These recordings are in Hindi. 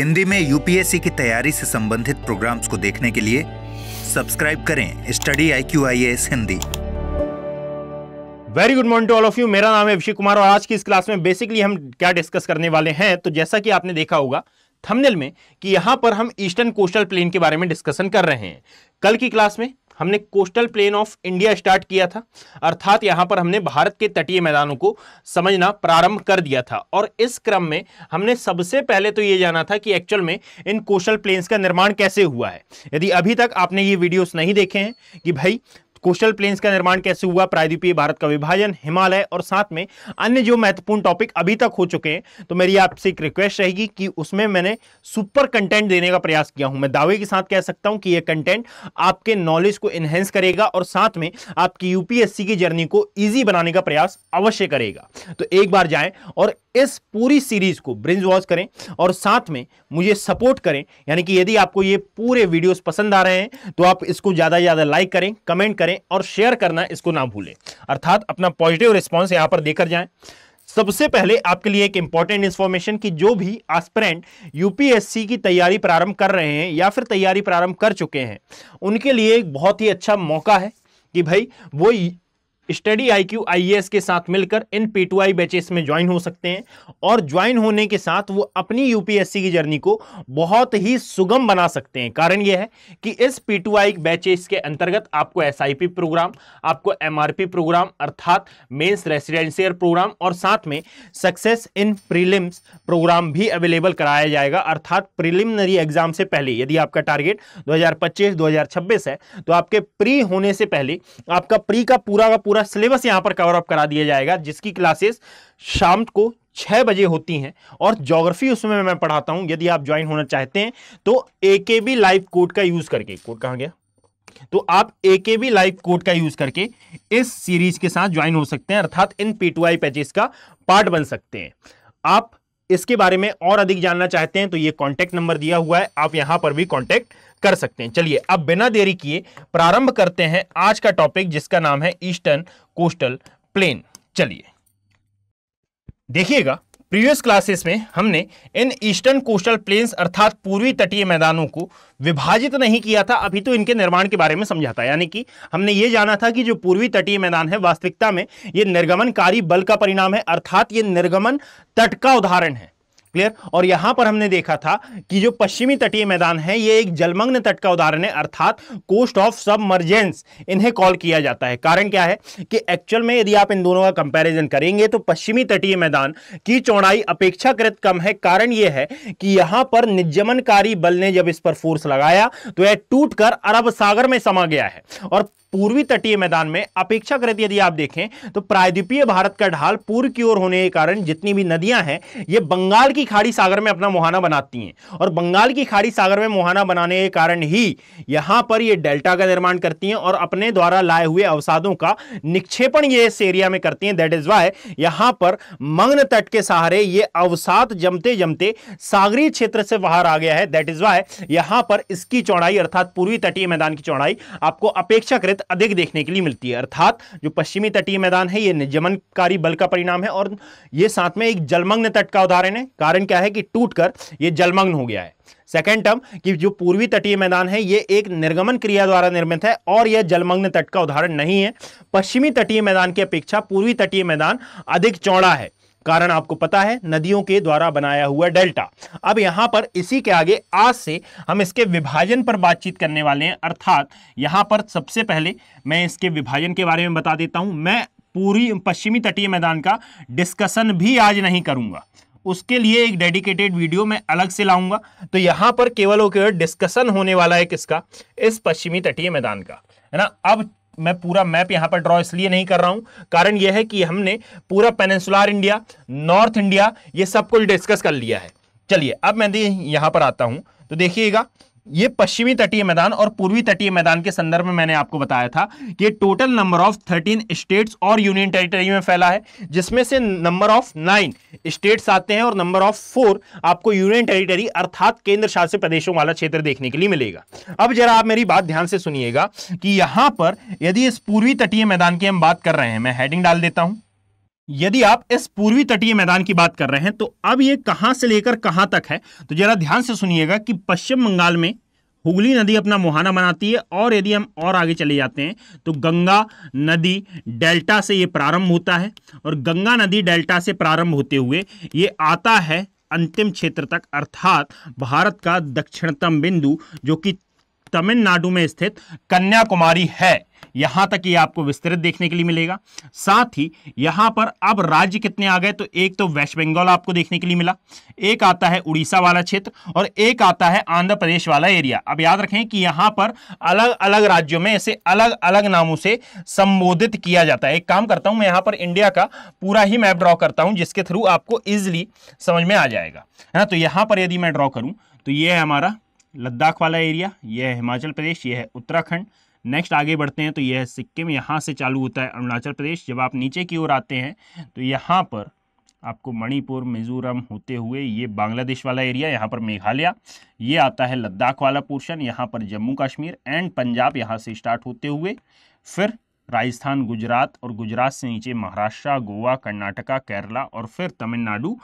हिंदी में यूपीएससी की तैयारी से संबंधित प्रोग्राम्स को देखने के लिए सब्सक्राइब करें study I Q I S Hindi very good morning to all of you मेरा नाम है अभिषेक कुमार और आज की इस क्लास में बेसिकली हम क्या डिस्कस करने वाले हैं तो जैसा कि आपने देखा होगा थंबनेल में कि यहां पर हम ईस्टर्न कोस्टल प्लेन के बारे में डिस्कशन कर रहे हैं कल की क्लास में हमने coastal plain of India start किया था अर्थात यहां पर हमने भारत के तटीय मैदानों को समझना प्रारंभ कर दिया था और इस क्रम में हमने सबसे पहले तो ये जाना था कि एक्चुअल में इन कोस्टल प्लेन्स का निर्माण कैसे हुआ है यदि अभी तक आपने ये वीडियोस नहीं देखे हैं कि भाई कोस्टल प्लेन्स का निर्माण कैसे हुआ प्रायद्वीपीय भारत का विभाजन हिमालय और साथ में अन्य जो महत्वपूर्ण टॉपिक अभी तक हो चुके हैं तो मेरी आपसे एक रिक्वेस्ट रहेगी कि उसमें मैंने सुपर कंटेंट देने का प्रयास किया हूं मैं दावे के साथ कह सकता हूं कि यह कंटेंट आपके नॉलेज को एनहेंस करेगा और साथ में आपकी यूपीएससी की जर्नी को ईजी बनाने का प्रयास अवश्य करेगा तो एक बार जाए और इस पूरी सीरीज को ब्रिंज वॉच करें और साथ में मुझे सपोर्ट करें यानी कि यदि आपको ये पूरे वीडियोस पसंद आ रहे हैं तो आप इसको ज़्यादा से ज़्यादा लाइक करें कमेंट करें करें और शेयर करना इसको ना भूलें अर्थात अपना पॉजिटिव रिस्पॉन्स यहाँ पर देकर जाए सबसे पहले आपके लिए एक इंपॉर्टेंट इन्फॉर्मेशन कि जो भी आस्परेंट यूपीएससी की तैयारी प्रारंभ कर रहे हैं या फिर तैयारी प्रारंभ कर चुके हैं उनके लिए एक बहुत ही अच्छा मौका है कि भाई वो स्टडी आई एस के साथ मिलकर इन पी टू आई बैचेस में ज्वाइन हो सकते हैं और ज्वाइन होने के साथ वो अपनी यूपीएससी की जर्नी को बहुत ही सुगम बना सकते हैं कारण यह है कि इस पी टू आई बैचेस के अंतर्गत आपको पी प्रोग्राम आपको पी प्रोग्राम अर्थात मेन्स रेसिडेंशियल प्रोग्राम और साथ में सक्सेस इन प्रीलिम्स प्रोग्राम भी अवेलेबल कराया जाएगा अर्थात प्रीलिमिनरी एग्जाम से पहले यदि आपका टारगेट 2025-2026 है तो आपके प्री होने से पहले आपका प्री का पूरा का पूरा पूरा सिलेबस यहाँ पर कवर अप करा दिया जाएगा जिसकी क्लासेस शाम को छः बजे होती हैं और जोग्राफी उसमें मैं पढ़ाता हूँ यदि आप ज्वाइन होना चाहते हैं तो A K B live code का यूज़ करके कोड कहाँ गया तो आप A K B live code का यूज़ करके इस सीरीज के साथ ज्वाइन हो सकते हैं अर्थात इन पी टू आई पैचेस का पार्ट बन सकते हैं आप इसके बारे में और अधिक जानना चाहते हैं तो ये कॉन्टैक्ट नंबर दिया हुआ है आप यहां पर भी कॉन्टैक्ट कर सकते हैं चलिए अब बिना देरी किए प्रारंभ करते हैं आज का टॉपिक जिसका नाम है ईस्टर्न कोस्टल प्लेन चलिए देखिएगा प्रीवियस क्लासेस में हमने इन ईस्टर्न कोस्टल प्लेन्स अर्थात पूर्वी तटीय मैदानों को विभाजित नहीं किया था अभी तो इनके निर्माण के बारे में समझा था यानी कि हमने ये जाना था कि जो पूर्वी तटीय मैदान है वास्तविकता में ये निर्गमनकारी बल का परिणाम है अर्थात ये निर्गमन तट का उदाहरण है क्लियर और यहां पर हमने देखा था कि जो पश्चिमी तटीय मैदान है ये एक जलमग्न तट का उदाहरण है अर्थात कोस्ट ऑफ सबमर्जेंस इन्हें कॉल किया जाता है कारण क्या है कि एक्चुअल में यदि आप इन दोनों का कंपैरिजन करेंगे तो पश्चिमी तटीय मैदान की चौड़ाई अपेक्षाकृत कम है कारण यह है कि यहां पर निजमनकारी बल ने जब इस पर फोर्स लगाया तो यह टूटकर अरब सागर में समा गया है और पूर्वी तटीय मैदान में अपेक्षाकृत यदि आप देखें तो प्रायद्वीपीय भारत का ढाल पूर्व की ओर होने के कारण जितनी भी नदियां हैं ये बंगाल की खाड़ी सागर में अपना मुहाना बनाती हैं और बंगाल की खाड़ी सागर में मुहाना बनाने के कारण ही यहां पर ये डेल्टा का निर्माण करती हैं और अपने द्वारा लाए हुए अवसादों का निक्षेपण ये इस एरिया में करती हैं दैट इज वाई यहां पर मग्न तट के सहारे ये अवसाद जमते जमते सागरीय क्षेत्र से बाहर आ गया है दैट इज वाई यहां पर इसकी चौड़ाई अर्थात पूर्वी तटीय मैदान की चौड़ाई आपको अपेक्षाकृत गतिविधियां अधिक देखने के लिए मिलती है अर्थात जो पश्चिमी तटीय मैदान है ये निजमनकारी बल का परिणाम है और ये साथ में एक जलमग्न तट का उदाहरण है कारण क्या है कि टूटकर ये जलमग्न हो गया है सेकेंड टर्म कि जो पूर्वी तटीय मैदान है ये एक निर्गमन क्रिया द्वारा निर्मित है और यह जलमग्न तट का उदाहरण नहीं है पश्चिमी तटीय मैदान की अपेक्षा पूर्वी तटीय मैदान अधिक चौड़ा है कारण आपको पता है नदियों के द्वारा बनाया हुआ डेल्टा अब यहां पर इसी के आगे आज से हम इसके विभाजन पर बातचीत करने वाले हैं अर्थात यहां पर सबसे पहले मैं इसके विभाजन के बारे में बता देता हूं मैं पूरी पश्चिमी तटीय मैदान का डिस्कशन भी आज नहीं करूंगा उसके लिए एक डेडिकेटेड वीडियो मैं अलग से लाऊंगा तो यहाँ पर केवल और केवल डिस्कशन होने वाला है किसका इस पश्चिमी तटीय मैदान का है ना अब मैं पूरा मैप यहां पर ड्रॉ इसलिए नहीं कर रहा हूं कारण यह है कि हमने पूरा पेनेसुलर इंडिया नॉर्थ इंडिया ये सब कुछ डिस्कस कर लिया है चलिए अब मैं यहां पर आता हूं तो देखिएगा ये पश्चिमी तटीय मैदान और पूर्वी तटीय मैदान के संदर्भ में मैंने आपको बताया था कि total number of thirteen states और यूनियन टेरिटरी में फैला है जिसमें से नंबर ऑफ नाइन स्टेट्स आते हैं और नंबर ऑफ फोर आपको यूनियन टेरिटरी अर्थात केंद्र शासित प्रदेशों वाला क्षेत्र देखने के लिए मिलेगा अब जरा आप मेरी बात ध्यान से सुनिएगा कि यहां पर यदि इस पूर्वी तटीय मैदान की हम बात कर रहे हैं मैं हेडिंग डाल देता हूं यदि आप इस पूर्वी तटीय मैदान की बात कर रहे हैं तो अब ये कहां से लेकर कहां तक है तो जरा ध्यान से सुनिएगा कि पश्चिम बंगाल में हुगली नदी अपना मुहाना बनाती है और यदि हम और आगे चले जाते हैं तो गंगा नदी डेल्टा से ये प्रारंभ होता है और गंगा नदी डेल्टा से प्रारंभ होते हुए ये आता है अंतिम क्षेत्र तक अर्थात भारत का दक्षिणतम बिंदु जो कि तमिलनाडु में स्थित कन्याकुमारी है यहां तक ये आपको विस्तृत देखने के लिए मिलेगा साथ ही यहां पर अब राज्य कितने आ गए तो एक तो वेस्ट बंगाल आपको देखने के लिए मिला एक आता है उड़ीसा वाला क्षेत्र और एक आता है आंध्र प्रदेश वाला एरिया अब याद रखें कि यहां पर अलग अलग राज्यों में इसे अलग अलग नामों से संबोधित किया जाता है एक काम करता हूं मैं यहां पर इंडिया का पूरा ही मैप ड्रॉ करता हूं जिसके थ्रू आपको इजिली समझ में आ जाएगा है ना तो यहां पर यदि मैं ड्रॉ करूं तो ये है हमारा लद्दाख वाला एरिया यह है हिमाचल प्रदेश यह है उत्तराखंड नेक्स्ट आगे बढ़ते हैं तो यह है सिक्किम यहाँ से चालू होता है अरुणाचल प्रदेश जब आप नीचे की ओर आते हैं तो यहाँ पर आपको मणिपुर मिजोरम होते हुए ये बांग्लादेश वाला एरिया यहाँ पर मेघालय ये आता है लद्दाख वाला पोर्शन यहाँ पर जम्मू कश्मीर एंड पंजाब यहाँ से स्टार्ट होते हुए फिर राजस्थान गुजरात और गुजरात से नीचे महाराष्ट्र गोवा कर्नाटका केरला और फिर तमिलनाडु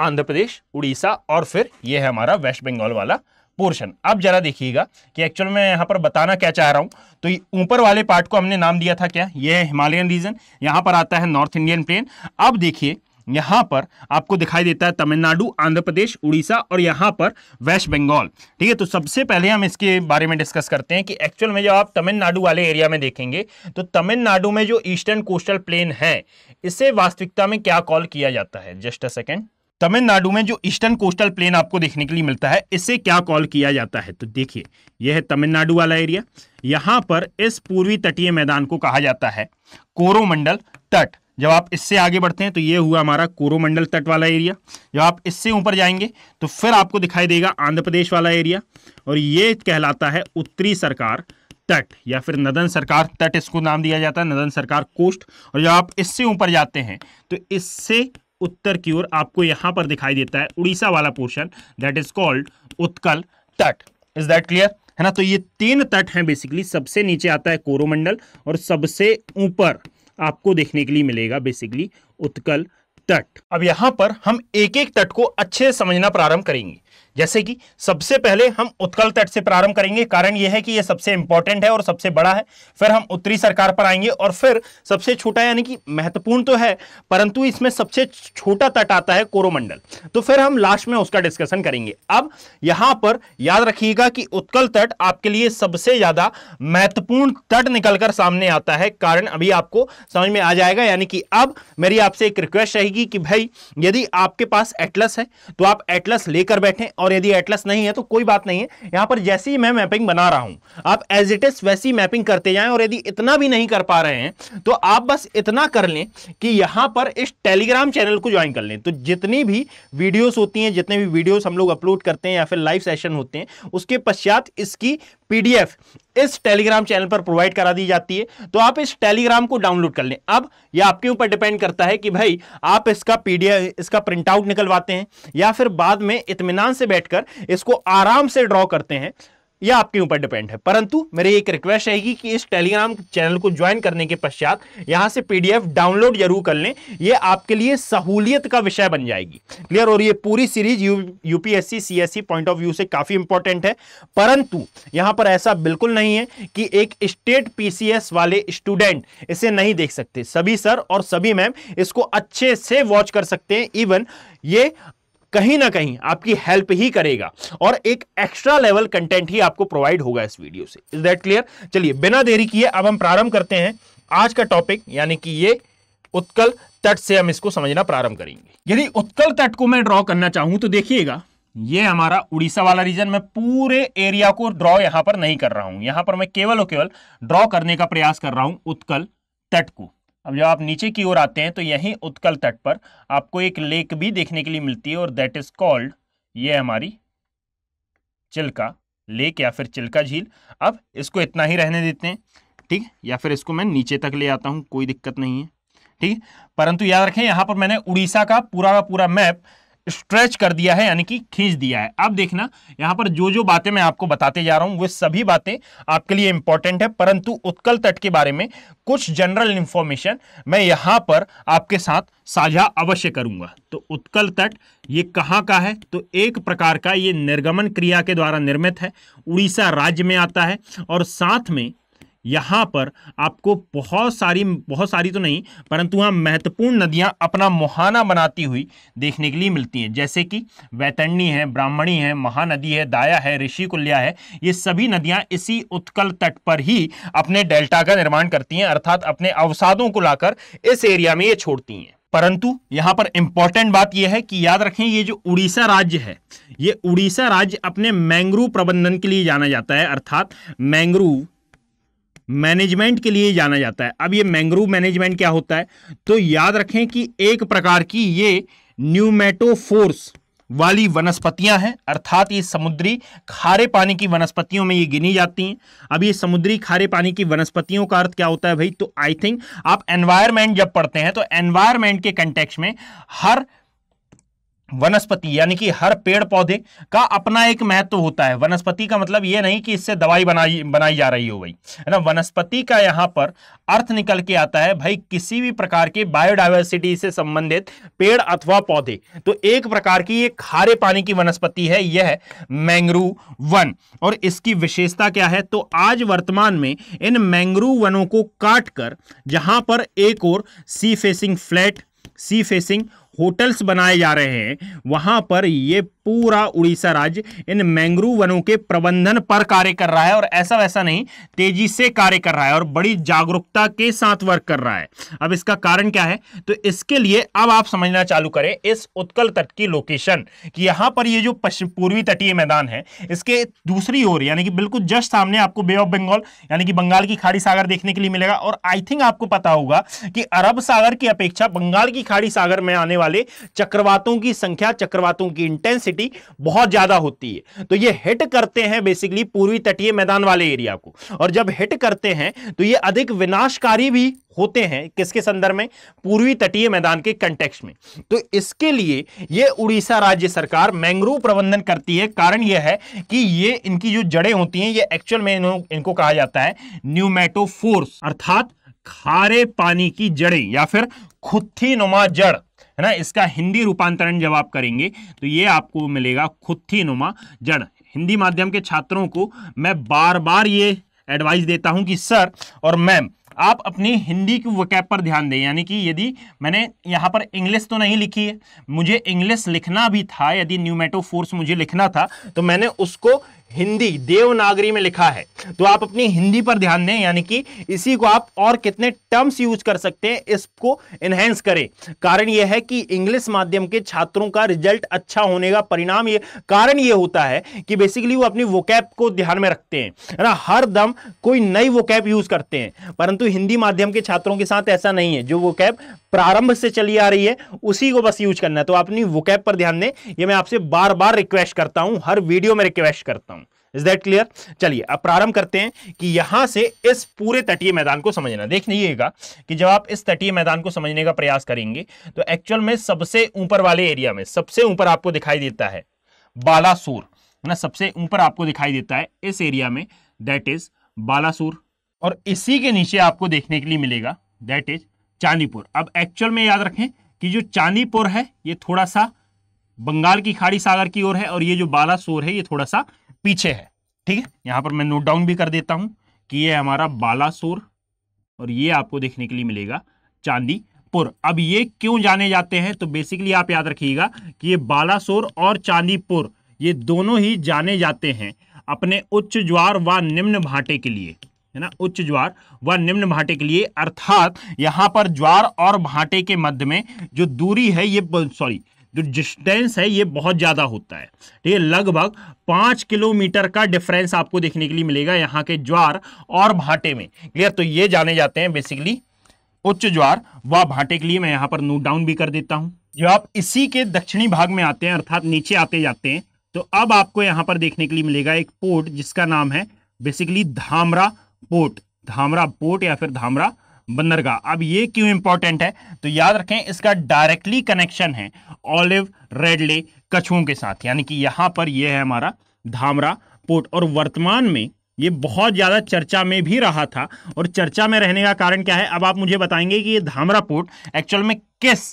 आंध्र प्रदेश उड़ीसा और फिर ये है हमारा वेस्ट बंगाल वाला पोर्शन अब जरा देखिएगा कि एक्चुअल में यहाँ पर बताना क्या चाह रहा हूँ तो ऊपर वाले पार्ट को हमने नाम दिया था क्या ये हिमालयन रीजन यहाँ पर आता है नॉर्थ इंडियन प्लेन अब देखिए यहाँ पर आपको दिखाई देता है तमिलनाडु आंध्र प्रदेश उड़ीसा और यहाँ पर वेस्ट बंगाल ठीक है तो सबसे पहले हम इसके बारे में डिस्कस करते हैं कि एक्चुअल में जब आप तमिलनाडु वाले एरिया में देखेंगे तो तमिलनाडु में जो ईस्टर्न कोस्टल प्लेन है इसे वास्तविकता में क्या कॉल किया जाता है जस्ट अ सेकेंड तमिलनाडु में जो ईस्टर्न कोस्टल प्लेन आपको देखने के लिए मिलता है इसे क्या कॉल किया जाता है तो देखिए यह है तमिलनाडु वाला एरिया यहाँ पर इस पूर्वी तटीय मैदान को कहा जाता है कोरोमंडल तट जब आप इससे आगे बढ़ते हैं तो ये हुआ हमारा कोरोमंडल तट वाला एरिया जब आप इससे ऊपर जाएंगे तो फिर आपको दिखाई देगा आंध्र प्रदेश वाला एरिया और ये कहलाता है उत्तरी सरकार तट या फिर नदन सरकार तट इसको नाम दिया जाता है नदन सरकार कोस्ट और जब आप इससे ऊपर जाते हैं तो इससे उत्तर की ओर आपको यहां पर दिखाई देता है उड़ीसा वाला portion that is called Utkal तट इज दैट क्लियर है ना तो ये तीन तट हैं बेसिकली सबसे नीचे आता है कोरोमंडल और सबसे ऊपर आपको देखने के लिए मिलेगा बेसिकली उत्कल तट अब यहां पर हम एक एक तट को अच्छे से समझना प्रारंभ करेंगे जैसे कि सबसे पहले हम उत्कल तट से प्रारंभ करेंगे कारण यह है कि यह सबसे इंपॉर्टेंट है और सबसे बड़ा है फिर हम उत्तरी सरकार पर आएंगे और फिर सबसे छोटा यानी कि महत्वपूर्ण तो है परंतु इसमें सबसे छोटा तट आता है कोरोमंडल तो फिर हम लास्ट में उसका डिस्कशन करेंगे अब यहां पर याद रखिएगा कि उत्कल तट आपके लिए सबसे ज्यादा महत्वपूर्ण तट निकलकर सामने आता है कारण अभी आपको समझ में आ जाएगा यानी कि अब मेरी आपसे एक रिक्वेस्ट रहेगी कि भाई यदि आपके पास एटलस है तो आप एटलस लेकर बैठें और यदि एटलस नहीं है तो कोई बात नहीं है यहां पर जैसे ही मैं मैपिंग बना रहा हूं आप एज इट इज वैसी मैपिंग करते जाएं और यदि इतना भी नहीं कर पा रहे हैं तो आप बस इतना कर लें कि यहां पर इस टेलीग्राम चैनल को ज्वाइन कर लें तो जितनी भी वीडियोस होती हैं जितने भी वीडियोस हम लोग अपलोड करते हैं या फिर लाइव सेशन होते हैं उसके पश्चात इसकी पीडीएफ इस टेलीग्राम चैनल पर प्रोवाइड करा दी जाती है तो आप इस टेलीग्राम को डाउनलोड कर लें अब यह आपके ऊपर डिपेंड करता है कि भाई आप इसका पीडीएफ इसका प्रिंटआउट निकलवाते हैं या फिर बाद में इतमान से बैठकर इसको आराम से ड्रॉ करते हैं यह आपके ऊपर डिपेंड है परंतु मेरी एक रिक्वेस्ट रहेगी कि इस टेलीग्राम चैनल को ज्वाइन करने के पश्चात यहां से पीडीएफ डाउनलोड जरूर कर लें यह आपके लिए सहूलियत का विषय बन जाएगी क्लियर और ये पूरी series U UPSC CSC point of view से काफी इंपॉर्टेंट है परंतु यहां पर ऐसा बिल्कुल नहीं है कि एक स्टेट पीसीएस वाले स्टूडेंट इसे नहीं देख सकते सभी सर और सभी मैम इसको अच्छे से वॉच कर सकते हैं इवन ये कहीं ना कहीं आपकी हेल्प ही करेगा और एक एक्स्ट्रा लेवल कंटेंट ही आपको प्रोवाइड होगा इस वीडियो से इज दैट क्लियर चलिए बिना देरी किए अब हम प्रारंभ करते हैं आज का टॉपिक यानी कि ये उत्कल तट से हम इसको समझना प्रारंभ करेंगे यदि उत्कल तट को मैं ड्रॉ करना चाहूं तो देखिएगा ये हमारा उड़ीसा वाला रीजन मैं पूरे एरिया को ड्रॉ यहां पर नहीं कर रहा हूं यहां पर मैं केवल और केवल ड्रॉ करने का प्रयास कर रहा हूं उत्कल तट को अब जब आप नीचे की ओर आते हैं तो यहीं उत्कल तट पर आपको एक लेक भी देखने के लिए मिलती है और दैट इज कॉल्ड ये हमारी चिल्का लेक या फिर चिल्का झील अब इसको इतना ही रहने देते हैं ठीक या फिर इसको मैं नीचे तक ले आता हूँ कोई दिक्कत नहीं है ठीक परंतु याद रखें यहाँ पर मैंने उड़ीसा का पूरा का पूरा मैप स्ट्रेच कर दिया है यानी कि खींच दिया है अब देखना यहाँ पर जो जो बातें मैं आपको बताते जा रहा हूँ वो सभी बातें आपके लिए इंपॉर्टेंट है परंतु उत्कल तट के बारे में कुछ जनरल इंफॉर्मेशन मैं यहाँ पर आपके साथ साझा अवश्य करूंगा तो उत्कल तट ये कहाँ का है तो एक प्रकार का ये निर्गमन क्रिया के द्वारा निर्मित है उड़ीसा राज्य में आता है और साथ में यहाँ पर आपको बहुत सारी बहुत सारी तो नहीं परंतु वहाँ महत्वपूर्ण नदियाँ अपना मुहाना बनाती हुई देखने के लिए मिलती हैं जैसे कि वैतरणी है ब्राह्मणी है महानदी है दाया है ऋषि कुल्या है ये सभी नदियाँ इसी उत्कल तट पर ही अपने डेल्टा का निर्माण करती हैं अर्थात अपने अवसादों को लाकर इस एरिया में ये छोड़ती हैं परंतु यहाँ पर इम्पॉर्टेंट बात यह है कि याद रखें ये जो उड़ीसा राज्य है ये उड़ीसा राज्य अपने मैंग्रू प्रबंधन के लिए जाना जाता है अर्थात मैंग्रू मैनेजमेंट के लिए जाना जाता है अब ये मैंग्रोव मैनेजमेंट क्या होता है तो याद रखें कि एक प्रकार की ये न्यूमेटोफोर्स वाली वनस्पतियां हैं अर्थात ये समुद्री खारे पानी की वनस्पतियों में ये गिनी जाती हैं अब ये समुद्री खारे पानी की वनस्पतियों का अर्थ क्या होता है भाई तो आई थिंक आप एनवायरमेंट जब पढ़ते हैं तो एनवायरमेंट के कंटेक्स में हर वनस्पति यानी कि हर पेड़ पौधे का अपना एक महत्व होता है वनस्पति का मतलब यह नहीं कि इससे दवाई बनाई बनाई जा रही हो भाई है ना वनस्पति का यहाँ पर अर्थ निकल के आता है भाई किसी भी प्रकार के बायोडाइवर्सिटी से संबंधित पेड़ अथवा पौधे तो एक प्रकार की ये खारे पानी की वनस्पति है यह मैंग्रू वन और इसकी विशेषता क्या है तो आज वर्तमान में इन मैंग्रू वनों को काट कर जहां पर एक और sea facing flat sea facing hotels बनाए जा रहे हैं वहाँ पर ये पूरा उड़ीसा राज्य इन मैंग्रोव वनों के प्रबंधन पर कार्य कर रहा है और ऐसा वैसा नहीं तेजी से कार्य कर रहा है और बड़ी जागरूकता के साथ वर्क कर रहा है अब इसका कारण क्या है तो इसके लिए अब आप समझना चालू करें इस उत्कल तट की लोकेशन कि यहां पर ये जो पश्चिम पूर्वी तटीय मैदान है इसके दूसरी ओर यानी कि बिल्कुल जस्ट सामने आपको बे ऑफ बंगाल यानी कि बंगाल की खाड़ी सागर देखने के लिए मिलेगा और आई थिंक आपको पता होगा कि अरब सागर की अपेक्षा बंगाल की खाड़ी सागर में आने वाले चक्रवातों की संख्या चक्रवातों की इंटेंसिटी इंटेंसिटी बहुत ज्यादा होती है तो ये हिट करते हैं बेसिकली पूर्वी तटीय मैदान वाले एरिया को और जब हिट करते हैं तो ये अधिक विनाशकारी भी होते हैं किसके संदर्भ में पूर्वी तटीय मैदान के कंटेक्स में तो इसके लिए ये उड़ीसा राज्य सरकार मैंग्रोव प्रबंधन करती है कारण यह है कि ये इनकी जो जड़ें होती हैं ये एक्चुअल में इनको कहा जाता है न्यूमेटोफोर्स अर्थात खारे पानी की जड़ें या फिर खुथी नुमा जड़ है ना इसका हिंदी रूपांतरण जब आप करेंगे तो ये आपको मिलेगा थी नुमा जड़ हिंदी माध्यम के छात्रों को मैं बार बार ये एडवाइस देता हूँ कि सर और मैम आप अपनी हिंदी की वकैप पर ध्यान दें यानी कि यदि मैंने यहाँ पर इंग्लिश तो नहीं लिखी है मुझे इंग्लिश लिखना भी था यदि न्यूमेटो फोर्स मुझे लिखना था तो मैंने उसको हिंदी देवनागरी में लिखा है तो आप अपनी हिंदी पर ध्यान दें यानी कि इसी को आप और कितने टर्म्स यूज कर सकते हैं इसको एनहेंस करें कारण यह है कि इंग्लिश माध्यम के छात्रों का रिजल्ट अच्छा होने का परिणाम ये कारण ये होता है कि बेसिकली वो अपनी वोकैप को ध्यान में रखते हैं है ना हर दम कोई नई वोकैप यूज करते हैं परंतु हिंदी माध्यम के छात्रों के साथ ऐसा नहीं है जो वोकैप प्रारंभ से चली आ रही है उसी को बस यूज करना है तो अपनी कैप पर ध्यान दें ये मैं आपसे बार बार रिक्वेस्ट करता हूं हर वीडियो में रिक्वेस्ट करता हूं इज दैट क्लियर चलिए अब प्रारंभ करते हैं कि यहां से इस पूरे तटीय मैदान को समझना देख लीजिएगा कि जब आप इस तटीय मैदान को समझने का प्रयास करेंगे तो एक्चुअल में सबसे ऊपर वाले एरिया में सबसे ऊपर आपको दिखाई देता है बालासुर ना सबसे ऊपर आपको दिखाई देता है इस एरिया में दैट इज बालासुर और इसी के नीचे आपको देखने के लिए मिलेगा दैट इज चांदीपुर अब एक्चुअल में याद रखें कि जो चांदीपुर है ये थोड़ा सा बंगाल की खाड़ी सागर की ओर है और ये जो बालासोर है ये थोड़ा सा पीछे है ठीक है यहाँ पर मैं नोट डाउन भी कर देता हूँ कि ये हमारा बालासोर और ये आपको देखने के लिए मिलेगा चांदीपुर अब ये क्यों जाने जाते हैं तो बेसिकली आप याद रखिएगा कि ये बालासोर और चांदीपुर ये दोनों ही जाने जाते हैं अपने उच्च ज्वार व निम्न भाटे के लिए है ना उच्च ज्वार व निम्न भाटे के लिए अर्थात यहाँ पर ज्वार और भाटे के मध्य में जो दूरी है ये सॉरी जो डिस्टेंस है ये बहुत ज़्यादा होता है ठीक तो है लगभग पांच किलोमीटर का डिफरेंस आपको देखने के लिए मिलेगा यहाँ के ज्वार और भाटे में क्लियर तो ये जाने जाते हैं बेसिकली उच्च ज्वार व भाटे के लिए मैं यहाँ पर नोट डाउन भी कर देता हूँ जब आप इसी के दक्षिणी भाग में आते हैं अर्थात नीचे आते जाते हैं तो अब आपको यहाँ पर देखने के लिए मिलेगा एक पोर्ट जिसका नाम है basically Dhamra port Dhamra port या फिर धामरा बंदरगाह अब ये क्यों इंपॉर्टेंट है तो याद रखें इसका डायरेक्टली कनेक्शन है ऑलिव रेडले कछुओं के साथ यानी कि यहां पर यह है हमारा धामरा पोर्ट और वर्तमान में ये बहुत ज़्यादा चर्चा में भी रहा था और चर्चा में रहने का कारण क्या है अब आप मुझे बताएंगे कि ये धामरा पोर्ट एक्चुअल में किस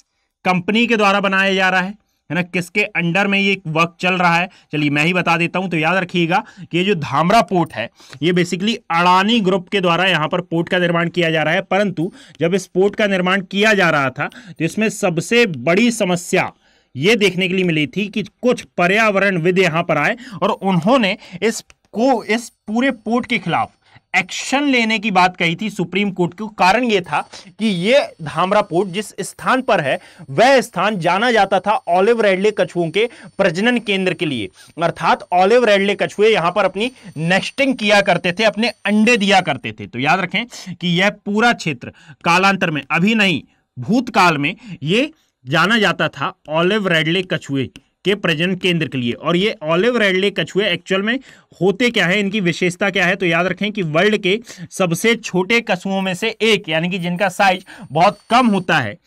कंपनी के द्वारा बनाया जा रहा है है ना किसके अंडर में ये वर्क चल रहा है चलिए मैं ही बता देता हूँ तो याद रखिएगा कि ये जो धामरा पोर्ट है ये बेसिकली अड़ानी ग्रुप के द्वारा यहाँ पर पोर्ट का निर्माण किया जा रहा है परंतु जब इस पोर्ट का निर्माण किया जा रहा था तो इसमें सबसे बड़ी समस्या ये देखने के लिए मिली थी कि कुछ पर्यावरणविद यहाँ पर आए और उन्होंने इस को इस पूरे पोर्ट के खिलाफ एक्शन लेने की बात कही थी सुप्रीम कोर्ट को कारण यह था कि यह धामरा पोर्ट जिस स्थान पर है वह स्थान जाना जाता था ऑलिव रेडले कछुओं के प्रजनन केंद्र के लिए अर्थात ऑलिव रेडले कछुए यहां पर अपनी नेस्टिंग किया करते थे अपने अंडे दिया करते थे तो याद रखें कि यह पूरा क्षेत्र कालांतर में अभी नहीं भूतकाल में यह जाना जाता था ऑलिव रेडले कछुए के प्रजनन केंद्र के लिए और ये ऑलिव रेडले कछुए एक्चुअल में होते क्या है इनकी विशेषता क्या है तो याद रखें कि वर्ल्ड के सबसे छोटे कछुओं में से एक यानी कि जिनका साइज बहुत कम होता है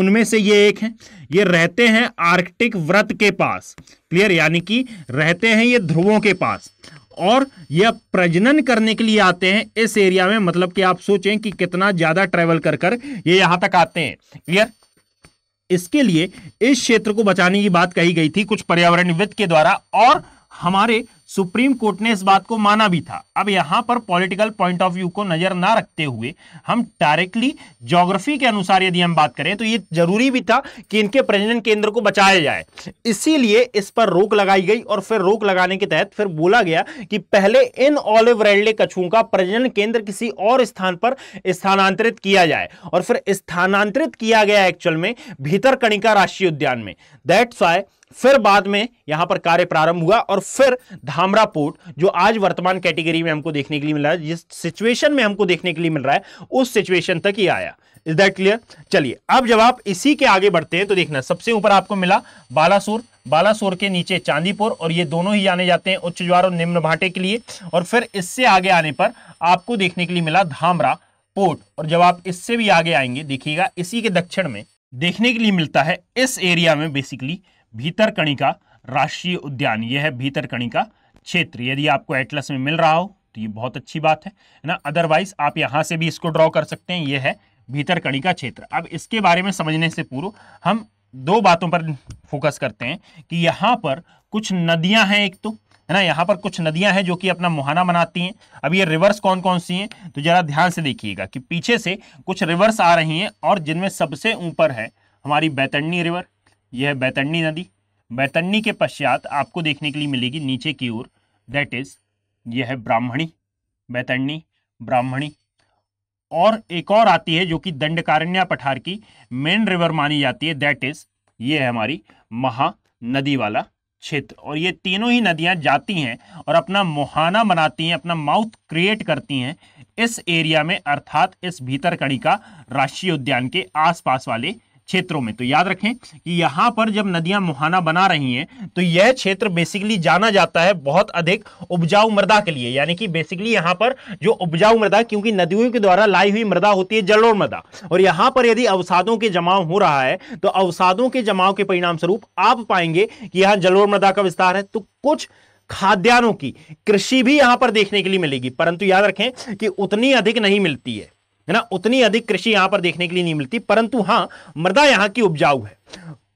उनमें से ये एक है ये रहते हैं आर्कटिक व्रत के पास क्लियर यानी कि रहते हैं ये ध्रुवों के पास और यह प्रजनन करने के लिए आते हैं इस एरिया में मतलब कि आप सोचें कि कितना ज़्यादा ट्रेवल कर कर ये यहाँ तक आते हैं क्लियर इसके लिए इस क्षेत्र को बचाने की बात कही गई थी कुछ पर्यावरणविद के द्वारा और हमारे सुप्रीम कोर्ट ने इस बात को माना भी था अब यहां पर पॉलिटिकल पॉइंट ऑफ व्यू को नजर ना रखते हुए हम डायरेक्टली ज्योग्राफी के अनुसार यदि हम बात करें तो ये जरूरी भी था कि इनके प्रजनन केंद्र को बचाया जाए इसीलिए इस पर रोक लगाई गई और फिर रोक लगाने के तहत फिर बोला गया कि पहले इन ऑलिव रेडले कछुओं का प्रजनन केंद्र किसी और स्थान पर स्थानांतरित किया जाए और फिर स्थानांतरित किया गया एक्चुअल में भीतर कणिका राष्ट्रीय उद्यान में दैट्स वाई फिर बाद में यहां पर कार्य प्रारंभ हुआ और फिर धामरा पोर्ट जो आज वर्तमान कैटेगरी में हमको देखने के लिए मिला है जिस सिचुएशन में हमको देखने के लिए मिल रहा है उस सिचुएशन तक ही आया इज दैट क्लियर चलिए अब जब आप इसी के आगे बढ़ते हैं तो देखना सबसे ऊपर आपको मिला बालासोर बालासोर के नीचे चांदीपुर और ये दोनों ही जाने जाते हैं उच्च ज्वार और निम्न भाटे के लिए और फिर इससे आगे आने पर आपको देखने के लिए मिला धामरा पोर्ट और जब आप इससे भी आगे आएंगे देखिएगा इसी के दक्षिण में देखने के लिए मिलता है इस एरिया में बेसिकली भीतरकणिका राष्ट्रीय उद्यान यह है भीतरकणिका क्षेत्र यदि आपको एटलस में मिल रहा हो तो ये बहुत अच्छी बात है ना अदरवाइज आप यहाँ से भी इसको ड्रॉ कर सकते हैं ये है भीतर कड़ी का क्षेत्र अब इसके बारे में समझने से पूर्व हम दो बातों पर फोकस करते हैं कि यहाँ पर कुछ नदियाँ हैं एक तो है ना यहाँ पर कुछ नदियाँ हैं जो कि अपना मुहाना बनाती हैं अब ये रिवर्स कौन कौन सी हैं तो जरा ध्यान से देखिएगा कि पीछे से कुछ रिवर्स आ रही हैं और जिनमें सबसे ऊपर है हमारी बैतंडी रिवर यह है बैतंडी नदी बैतन्नी के पश्चात आपको देखने के लिए मिलेगी नीचे की ओर दैट इज यह है ब्राह्मणी बैतन्नी ब्राह्मणी और एक और आती है जो कि दंडकारण्य पठार की मेन रिवर मानी जाती है दैट इज ये है हमारी महा नदी वाला क्षेत्र और ये तीनों ही नदियां जाती हैं और अपना मुहाना बनाती हैं अपना माउथ क्रिएट करती हैं इस एरिया में अर्थात इस भीतर कणिका राष्ट्रीय उद्यान के आसपास वाले क्षेत्रों में तो याद रखें कि यहाँ पर जब नदियां मुहाना बना रही हैं तो यह क्षेत्र बेसिकली जाना जाता है बहुत अधिक उपजाऊ मृदा के लिए यानी कि बेसिकली यहाँ पर जो उपजाऊ मृदा क्योंकि नदियों के द्वारा लाई हुई मृदा होती है जलोड़ मृदा और यहाँ पर यदि अवसादों के जमाव हो रहा है तो अवसादों के जमाव के परिणाम स्वरूप आप पाएंगे कि यहाँ जलोड़ मृदा का विस्तार है तो कुछ खाद्यान्नों की कृषि भी यहां पर देखने के लिए मिलेगी परंतु याद रखें कि उतनी अधिक नहीं मिलती है है ना उतनी अधिक कृषि यहां पर देखने के लिए नहीं मिलती परंतु हाँ मृदा यहाँ की उपजाऊ है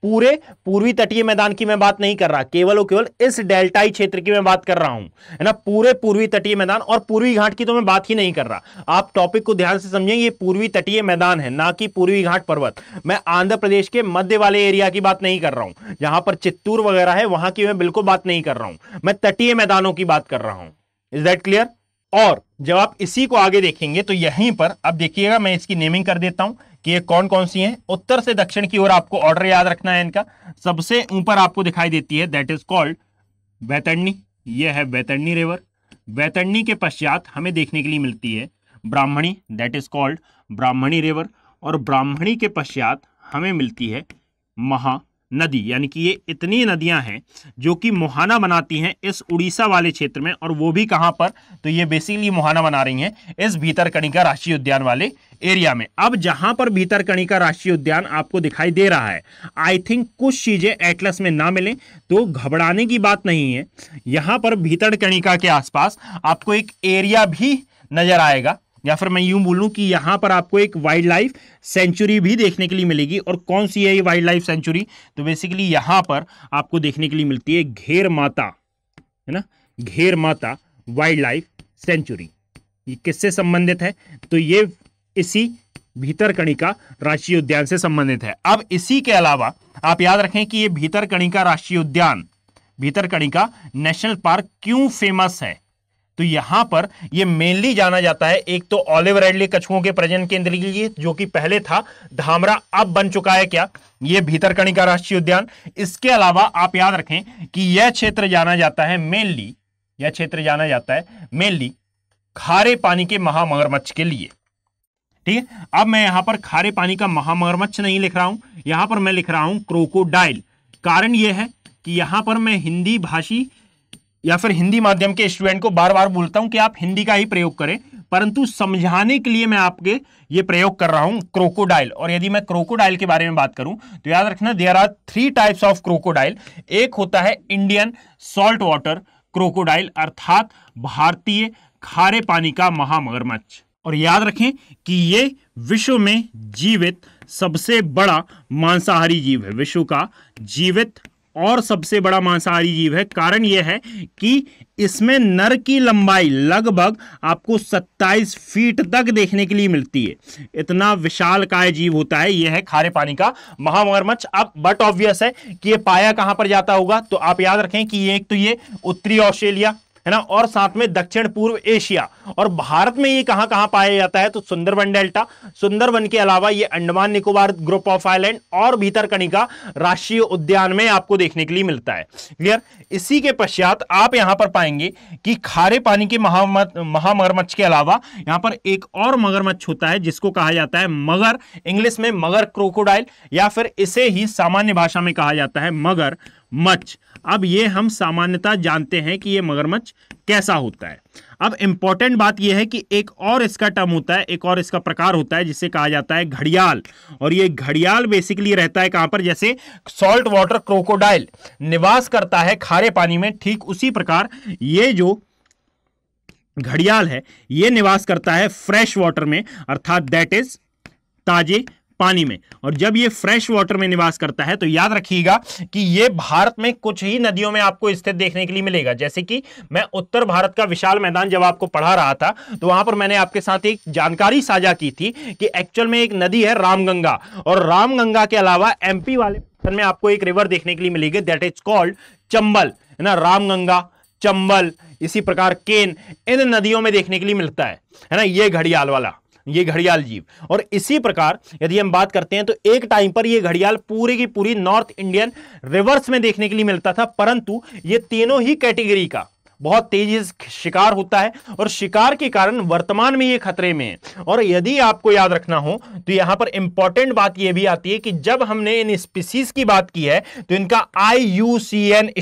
पूरे पूर्वी तटीय मैदान की मैं बात नहीं कर रहा केवल और केवल इस डेल्टाई क्षेत्र की मैं बात कर रहा हूं है ना पूरे पूर्वी तटीय मैदान और पूर्वी घाट की तो मैं बात ही नहीं कर रहा आप टॉपिक को ध्यान से समझें ये पूर्वी तटीय मैदान है ना कि पूर्वी घाट पर्वत मैं आंध्र प्रदेश के मध्य वाले एरिया की बात नहीं कर रहा हूं जहां पर चित्तूर वगैरह है वहां की मैं बिल्कुल बात नहीं कर रहा हूं मैं तटीय मैदानों की बात कर रहा हूं इज दैट क्लियर और जब आप इसी को आगे देखेंगे तो यहीं पर अब देखिएगा मैं इसकी नेमिंग कर देता हूं कि ये कौन कौन सी हैं उत्तर से दक्षिण की ओर आपको ऑर्डर याद रखना है इनका सबसे ऊपर आपको दिखाई देती है दैट इज कॉल्ड वैतरणी यह है वैतरणी रिवर वैतरणी के पश्चात हमें देखने के लिए मिलती है Brahmani that is called Brahmani river और ब्राह्मणी के पश्चात हमें मिलती है महा नदी यानी कि ये इतनी नदियां हैं जो कि मुहाना बनाती हैं इस उड़ीसा वाले क्षेत्र में और वो भी कहाँ पर तो ये बेसिकली मुहाना बना रही हैं इस भीतरकणिका राष्ट्रीय उद्यान वाले एरिया में अब जहां पर भीतरकणिका राष्ट्रीय उद्यान आपको दिखाई दे रहा है आई थिंक कुछ चीज़ें एटलस में ना मिलें तो घबराने की बात नहीं है यहाँ पर भीतरकणिका के आसपास आपको एक एरिया भी नजर आएगा या फिर मैं यूं बोलूँ कि यहाँ पर आपको एक वाइल्ड लाइफ सेंचुरी भी देखने के लिए मिलेगी और कौन सी है ये वाइल्ड लाइफ सेंचुरी तो बेसिकली यहाँ पर आपको देखने के लिए मिलती है घेर माता है ना घेर माता वाइल्ड लाइफ सेंचुरी ये किससे संबंधित है तो ये इसी भीतरकणिका राष्ट्रीय उद्यान से संबंधित है अब इसी के अलावा आप याद रखें कि ये भीतरकणिका राष्ट्रीय उद्यान भीतरकणिका नेशनल पार्क क्यों फेमस है तो यहां पर ये मेनली जाना जाता है एक तो ऑलिव रेडली कछुओं के प्रजन केंद्र के लिए जो कि पहले था धामरा अब बन चुका है क्या ये भीतरकणिका राष्ट्रीय उद्यान इसके अलावा आप याद रखें कि यह क्षेत्र जाना जाता है मेनली यह क्षेत्र जाना जाता है मेनली खारे पानी के महामगरमच्छ के लिए ठीक है अब मैं यहां पर खारे पानी का महामगरमच्छ नहीं लिख रहा हूं यहां पर मैं लिख रहा हूं क्रोकोडाइल कारण यह है कि यहां पर मैं हिंदी भाषी या फिर हिंदी माध्यम के स्टूडेंट को बार बार बोलता हूं कि आप हिंदी का ही प्रयोग करें परंतु समझाने के लिए मैं आपके ये प्रयोग कर रहा हूं क्रोकोडाइल और यदि मैं क्रोकोडाइल के बारे में बात करूं तो याद रखना there are three types of crocodile एक होता है इंडियन सॉल्ट वाटर क्रोकोडाइल अर्थात भारतीय खारे पानी का महामगरमच्छ और याद रखें कि ये विश्व में जीवित सबसे बड़ा मांसाहारी जीव है विश्व का जीवित और सबसे बड़ा मांसाहारी जीव है कारण यह है कि इसमें नर की लंबाई लगभग आपको 27 फीट तक देखने के लिए मिलती है इतना विशाल काय जीव होता है यह है खारे पानी का महामगरमच्छ अब बट ऑब्वियस है कि यह पाया कहां पर जाता होगा तो आप याद रखें कि एक तो ये उत्तरी ऑस्ट्रेलिया है ना और साथ में दक्षिण पूर्व एशिया और भारत में ये कहां कहां पाया जाता है तो सुंदरबन डेल्टा सुंदरबन के अलावा ये Andaman Nicobar group of island और भीतरकनिका राष्ट्रीय उद्यान में आपको देखने के लिए मिलता है क्लियर इसी के पश्चात आप यहां पर पाएंगे कि खारे पानी के महामगरमच्छ के अलावा यहां पर एक और मगरमच्छ होता है जिसको कहा जाता है मगर इंग्लिश में मगर क्रोकोडाइल या फिर इसे ही सामान्य भाषा में कहा जाता है मगर मच्छ अब ये हम सामान्यता जानते हैं कि ये मगरमच्छ कैसा होता है अब इम्पॉर्टेंट बात यह है कि एक और इसका टर्म होता है एक और इसका प्रकार होता है जिसे कहा जाता है घड़ियाल और ये घड़ियाल बेसिकली रहता है कहाँ पर जैसे सॉल्ट वाटर क्रोकोडाइल निवास करता है खारे पानी में ठीक उसी प्रकार ये जो घड़ियाल है ये निवास करता है फ्रेश वाटर में अर्थात दैट इज ताजे पानी में और जब ये फ्रेश वाटर में निवास करता है तो याद रखिएगा कि ये भारत में कुछ ही नदियों में आपको स्थित देखने के लिए मिलेगा जैसे कि मैं उत्तर भारत का विशाल मैदान जब आपको पढ़ा रहा था तो वहां पर मैंने आपके साथ एक जानकारी साझा की थी कि एक्चुअल में एक नदी है रामगंगा और रामगंगा के अलावा एमपी वाले में आपको एक रिवर देखने के लिए मिलेगी दैट इज कॉल्ड चंबल है ना रामगंगा चंबल इसी प्रकार केन इन नदियों में देखने के लिए मिलता है है ना ये घड़ियाल वाला ये घड़ियाल जीव और इसी प्रकार यदि हम बात करते हैं तो एक टाइम पर यह घड़ियाल पूरी की पूरी नॉर्थ इंडियन रिवर्स में देखने के लिए मिलता था परंतु ये तीनों ही कैटेगरी का बहुत तेजी से शिकार होता है और शिकार के कारण वर्तमान में ये खतरे में है और यदि आपको याद रखना हो तो यहां पर इंपॉर्टेंट बात यह भी आती है कि जब हमने इन स्पीसीज की बात की है तो इनका आई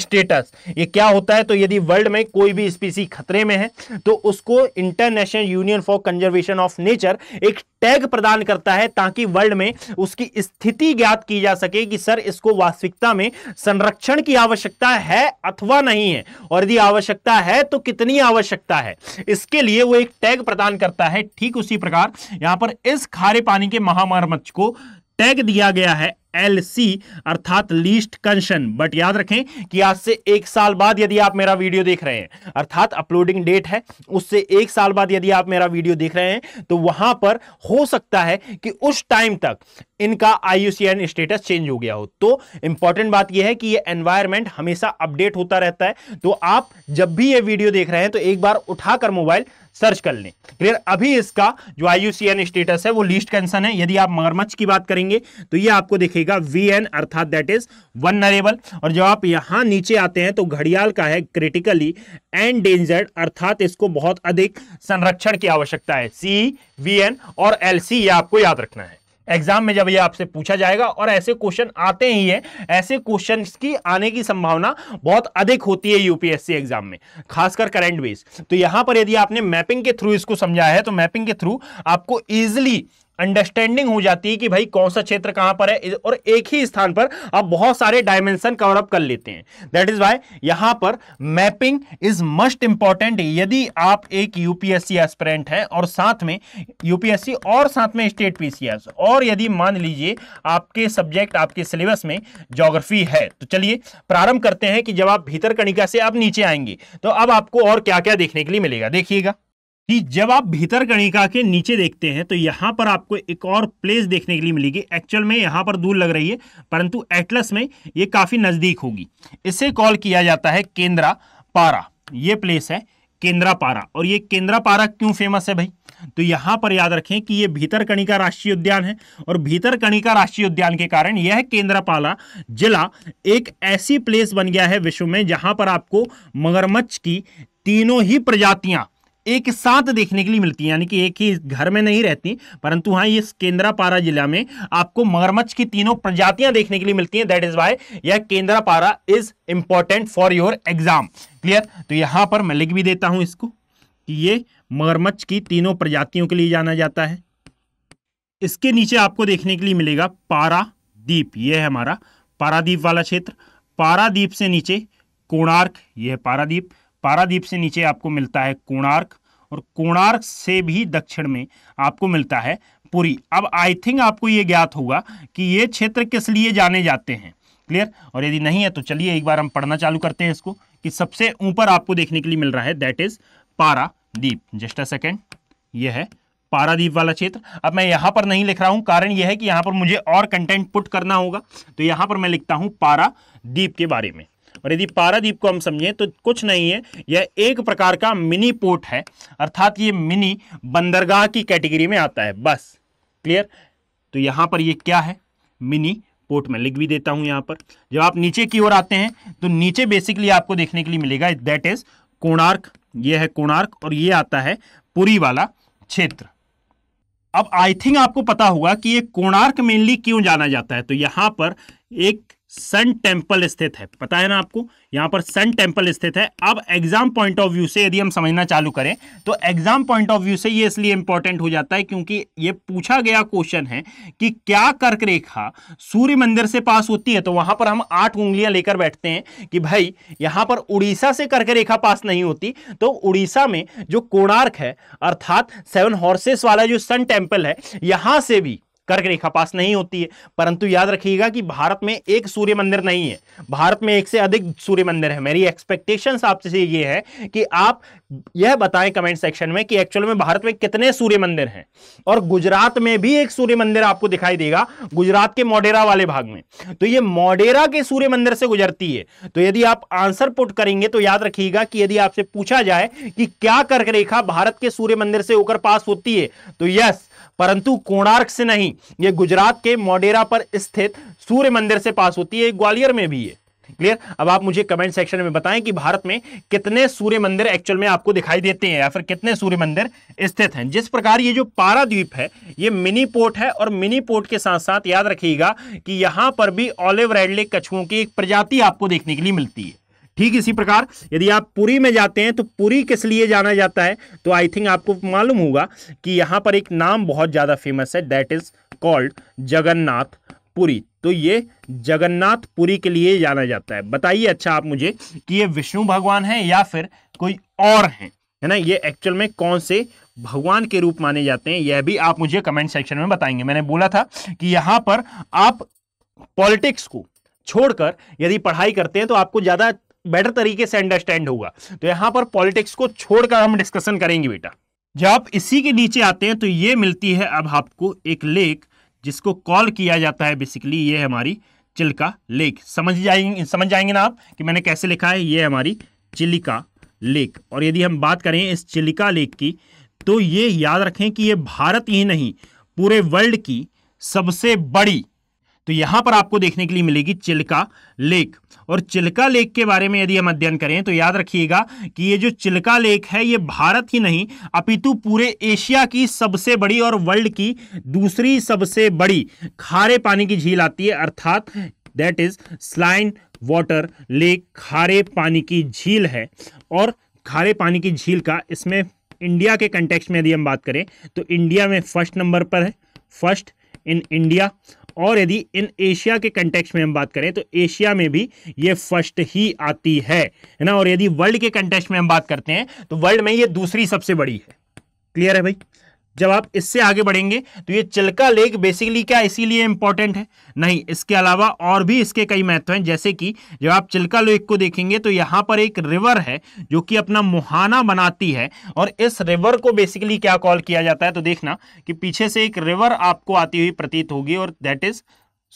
स्टेटस ये क्या होता है तो यदि वर्ल्ड में कोई भी स्पीसी खतरे में है तो उसको international union for conservation of nature एक टैग प्रदान करता है ताकि वर्ल्ड में उसकी स्थिति ज्ञात की जा सके कि सर इसको वास्तविकता में संरक्षण की आवश्यकता है अथवा नहीं है और यदि आवश्यक आवश्यकता है तो कितनी आवश्यकता है इसके लिए वो एक टैग प्रदान करता है ठीक उसी प्रकार यहां पर इस खारे पानी के महामरमच्छ को टैग दिया गया है एल सी अर्थात लीस्ट कंशन बट याद रखें कि आज से एक साल बाद यदि आप मेरा वीडियो देख रहे हैं अर्थात अपलोडिंग डेट है उससे एक साल बाद यदि आप मेरा वीडियो देख रहे हैं तो वहां पर हो सकता है कि उस टाइम तक इनका आईयूसीएन स्टेटस चेंज हो गया हो तो इंपॉर्टेंट बात यह है कि यह एनवायरमेंट हमेशा अपडेट होता रहता है तो आप जब भी यह वीडियो देख रहे हैं तो एक बार उठाकर मोबाइल सर्च कर लें क्लियर अभी इसका जो आईयूसीएन स्टेटस है वो लीस्ट कंसर्न है यदि आप मगरमच्छ की बात करेंगे तो ये आपको देखेगा रहेगा वी एन अर्थात दैट इज वनरेबल और जब आप यहां नीचे आते हैं तो घड़ियाल का है क्रिटिकली एंड डेंजर्ड अर्थात इसको बहुत अधिक संरक्षण की आवश्यकता है सी वी एन और एल सी ये आपको याद रखना है एग्जाम में जब ये आपसे पूछा जाएगा और ऐसे क्वेश्चन आते ही हैं ऐसे क्वेश्चन की आने की संभावना बहुत अधिक होती है यूपीएससी एग्जाम में खासकर करंट बेस तो यहां पर यदि आपने मैपिंग के थ्रू इसको समझाया है तो मैपिंग के थ्रू आपको इजिली अंडरस्टैंडिंग हो जाती है कि भाई कौन सा क्षेत्र कहां पर है और एक ही स्थान पर आप बहुत सारे डायमेंशन कवर अप कर लेते हैं दैट इज वाई यहां पर मैपिंग इज मस्ट इंपॉर्टेंट यदि आप एक यूपीएससी एस्परेंट हैं और साथ में यूपीएससी और साथ में स्टेट पीसीएस और यदि मान लीजिए आपके सब्जेक्ट आपके सिलेबस में जोग्राफी है तो चलिए प्रारंभ करते हैं कि जब आप भीतर कणिका से आप नीचे आएंगे तो अब आपको और क्या क्या देखने के लिए मिलेगा देखिएगा कि जब आप भीतर कणिका के नीचे देखते हैं तो यहाँ पर आपको एक और प्लेस देखने के लिए मिलेगी एक्चुअल में यहाँ पर दूर लग रही है परंतु एटलस में ये काफ़ी नज़दीक होगी इसे कॉल किया जाता है केंद्रा पारा ये प्लेस है केंद्रा पारा और ये केंद्रा पारा क्यों फेमस है भाई तो यहाँ पर याद रखें कि ये भीतर कणिका राष्ट्रीय उद्यान है और भीतर कणिका राष्ट्रीय उद्यान के कारण यह केंद्रापाला जिला एक ऐसी प्लेस बन गया है विश्व में जहाँ पर आपको मगरमच्छ की तीनों ही प्रजातियां एक साथ देखने के लिए मिलती है यानी कि एक ही घर में नहीं रहती परंतु हाँ ये केंद्रापारा जिला में आपको मगरमच्छ की तीनों प्रजातियां देखने के लिए मिलती हैं दैट इज वाई यह Kendrapara is important for your exam clear तो यहां पर मैं लिख भी देता हूं इसको कि ये मगरमच्छ की तीनों प्रजातियों के लिए जाना जाता है इसके नीचे आपको देखने के लिए मिलेगा पारादीप यह है हमारा पारादीप वाला क्षेत्र पारादीप से नीचे कोणार्क यह पारादीप पारादीप से नीचे आपको मिलता है कोणार्क और कोणार्क से भी दक्षिण में आपको मिलता है पुरी अब आई थिंक आपको ये ज्ञात होगा कि ये क्षेत्र किस लिए जाने जाते हैं क्लियर और यदि नहीं है तो चलिए एक बार हम पढ़ना चालू करते हैं इसको कि सबसे ऊपर आपको देखने के लिए मिल रहा है that is Paradip just a second ये है पारादीप वाला क्षेत्र अब मैं यहाँ पर नहीं लिख रहा हूँ कारण यह है कि यहाँ पर मुझे और कंटेंट पुट करना होगा तो यहाँ पर मैं लिखता हूँ पारादीप के बारे में और यदि पारादीप को हम समझें तो कुछ नहीं है यह एक प्रकार का मिनी पोर्ट है अर्थात ये मिनी बंदरगाह की कैटेगरी में आता है बस क्लियर तो यहाँ पर ये क्या है मिनी पोर्ट में लिख भी देता हूँ यहाँ पर जब आप नीचे की ओर आते हैं तो नीचे बेसिकली आपको देखने के लिए मिलेगा दैट इज कोणार्क ये है कोणार्क और ये आता है पुरी वाला क्षेत्र अब आई थिंक आपको पता होगा कि ये कोणार्क मेनली क्यों जाना जाता है तो यहाँ पर एक सन टेंपल स्थित है पता है ना आपको यहाँ पर सन टेम्पल स्थित है अब एग्जाम पॉइंट ऑफ व्यू से यदि हम समझना चालू करें तो एग्जाम पॉइंट ऑफ व्यू से ये इसलिए इंपॉर्टेंट हो जाता है क्योंकि ये पूछा गया क्वेश्चन है कि क्या कर्क रेखा सूर्य मंदिर से पास होती है तो वहां पर हम आठ उंगलियां लेकर बैठते हैं कि भाई यहां पर उड़ीसा से कर्क रेखा पास नहीं होती तो उड़ीसा में जो कोणार्क है अर्थात सेवन हॉर्सेस वाला जो सन टेम्पल है यहां से भी कर्क रेखा पास नहीं होती है परंतु याद रखिएगा कि भारत में एक सूर्य मंदिर नहीं है भारत में एक से अधिक सूर्य मंदिर है मेरी एक्सपेक्टेशंस आपसे ये है कि आप यह बताएं कमेंट सेक्शन में कि एक्चुअल में भारत में कितने सूर्य मंदिर हैं और गुजरात में भी एक सूर्य मंदिर आपको दिखाई देगा गुजरात के मोडेरा वाले भाग में तो ये मोडेरा के सूर्य मंदिर से गुजरती है तो यदि आप आंसर पुट करेंगे तो याद रखिएगा कि यदि आपसे पूछा जाए कि क्या कर्क रेखा भारत के सूर्य मंदिर से होकर पास होती है तो यस परंतु कोणार्क से नहीं ये गुजरात के मोडेरा पर स्थित सूर्य मंदिर से पास होती है ग्वालियर में भी है क्लियर अब आप मुझे कमेंट सेक्शन में बताएं कि भारत में कितने सूर्य मंदिर एक्चुअल में आपको दिखाई देते हैं या फिर कितने सूर्य मंदिर स्थित हैं जिस प्रकार ये जो द्वीप है ये मिनी पोर्ट है और मिनी पोर्ट के साथ साथ याद रखिएगा कि यहाँ पर भी ऑलिव रेडले कछुओं की एक प्रजाति आपको देखने के लिए मिलती है ठीक इसी प्रकार यदि आप पुरी में जाते हैं तो पुरी किस लिए जाना जाता है तो आई थिंक आपको मालूम होगा कि यहाँ पर एक नाम बहुत ज़्यादा फेमस है that is called Jagannath Puri तो ये जगन्नाथ पुरी के लिए जाना जाता है बताइए अच्छा आप मुझे कि ये विष्णु भगवान हैं या फिर कोई और हैं है ना ये एक्चुअल में कौन से भगवान के रूप माने जाते हैं यह भी आप मुझे कमेंट सेक्शन में बताएंगे मैंने बोला था कि यहाँ पर आप पॉलिटिक्स को छोड़कर यदि पढ़ाई करते हैं तो आपको ज़्यादा बेटर तरीके से अंडरस्टैंड होगा तो यहां पर पॉलिटिक्स को छोड़कर हम डिस्कशन करेंगे बेटा जब आप इसी के नीचे आते हैं तो ये मिलती है अब आपको एक लेक जिसको कॉल किया जाता है बेसिकली ये हमारी चिल्का लेक समझ जाएंगे समझ जाएंगे ना आप कि मैंने कैसे लिखा है ये हमारी चिलिका लेक और यदि हम बात करें इस चिलिका लेक की तो ये याद रखें कि ये भारत ही नहीं पूरे वर्ल्ड की सबसे बड़ी तो यहाँ पर आपको देखने के लिए मिलेगी चिल्का लेक और चिल्का लेक के बारे में यदि हम अध्ययन करें तो याद रखिएगा कि ये जो चिल्का लेक है ये भारत ही नहीं अपितु पूरे एशिया की सबसे बड़ी और वर्ल्ड की दूसरी सबसे बड़ी खारे पानी की झील आती है अर्थात that is saline water lake खारे पानी की झील है और खारे पानी की झील का इसमें इंडिया के कंटेक्स में यदि हम बात करें तो इंडिया में फर्स्ट नंबर पर है फर्स्ट इन इंडिया और यदि इन एशिया के कंटेक्स में हम बात करें तो एशिया में भी ये फर्स्ट ही आती है है ना और यदि वर्ल्ड के कंटेक्स में हम बात करते हैं तो वर्ल्ड में ये दूसरी सबसे बड़ी है क्लियर है भाई जब आप इससे आगे बढ़ेंगे तो ये चिल्का लेक बेसिकली क्या इसीलिए इंपॉर्टेंट है नहीं इसके अलावा और भी इसके कई महत्व हैं जैसे कि जब आप चिल्का लेक को देखेंगे तो यहाँ पर एक रिवर है जो कि अपना मुहाना बनाती है और इस रिवर को बेसिकली क्या कॉल किया जाता है तो देखना कि पीछे से एक रिवर आपको आती हुई प्रतीत होगी और दैट इज़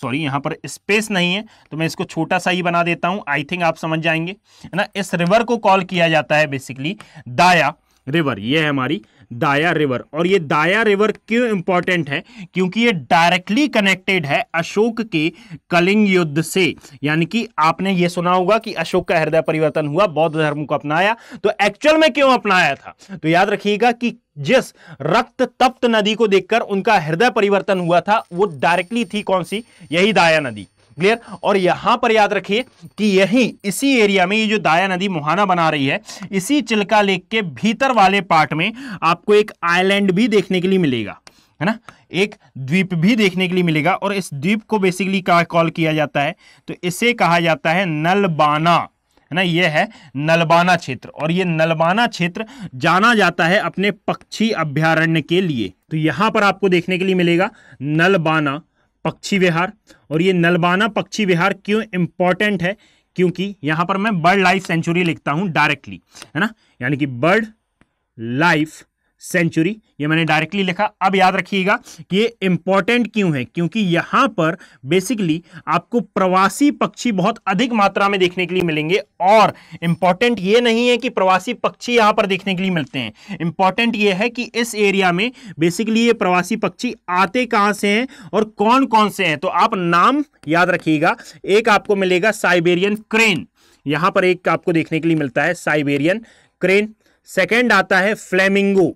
सॉरी यहाँ पर स्पेस नहीं है तो मैं इसको छोटा सा ही बना देता हूँ आई थिंक आप समझ जाएंगे है ना इस रिवर को कॉल किया जाता है बेसिकली दाया रिवर ये है हमारी दाया रिवर और ये दाया रिवर क्यों इंपॉर्टेंट है क्योंकि ये डायरेक्टली कनेक्टेड है अशोक के कलिंग युद्ध से यानी कि आपने ये सुना होगा कि अशोक का हृदय परिवर्तन हुआ बौद्ध धर्म को अपनाया तो एक्चुअल में क्यों अपनाया था तो याद रखिएगा कि जिस रक्त तप्त नदी को देखकर उनका हृदय परिवर्तन हुआ था वो डायरेक्टली थी कौन सी यही दाया नदी क्लियर और यहां पर याद रखिए कि यही इसी एरिया में ये जो दाया नदी मुहाना बना रही है इसी चिल्का लेक के भीतर वाले पार्ट में आपको एक आइलैंड भी देखने के लिए मिलेगा है ना एक द्वीप भी देखने के लिए मिलेगा और इस द्वीप को बेसिकली क्या कॉल किया जाता है तो इसे कहा जाता है नलबाना है ना ये है नलबाना क्षेत्र और ये नलबाना क्षेत्र जाना जाता है अपने पक्षी अभ्यारण्य के लिए तो यहाँ पर आपको देखने के लिए मिलेगा नलबाना पक्षी विहार और ये नलबाना पक्षी विहार क्यों इंपॉर्टेंट है क्योंकि यहां पर मैं बर्ड लाइफ सेंचुरी लिखता हूं डायरेक्टली है ना यानी कि बर्ड लाइफ सेंचुरी ये मैंने डायरेक्टली लिखा अब याद रखिएगा कि ये इंपॉर्टेंट क्यों है क्योंकि यहाँ पर बेसिकली आपको प्रवासी पक्षी बहुत अधिक मात्रा में देखने के लिए मिलेंगे और इम्पॉर्टेंट ये नहीं है कि प्रवासी पक्षी यहाँ पर देखने के लिए मिलते हैं इम्पॉर्टेंट ये है कि इस एरिया में बेसिकली ये प्रवासी पक्षी आते कहाँ से हैं और कौन कौन से हैं तो आप नाम याद रखिएगा एक आपको मिलेगा साइबेरियन क्रेन यहाँ पर एक आपको देखने के लिए मिलता है साइबेरियन क्रेन सेकेंड आता है फ्लेमिंगो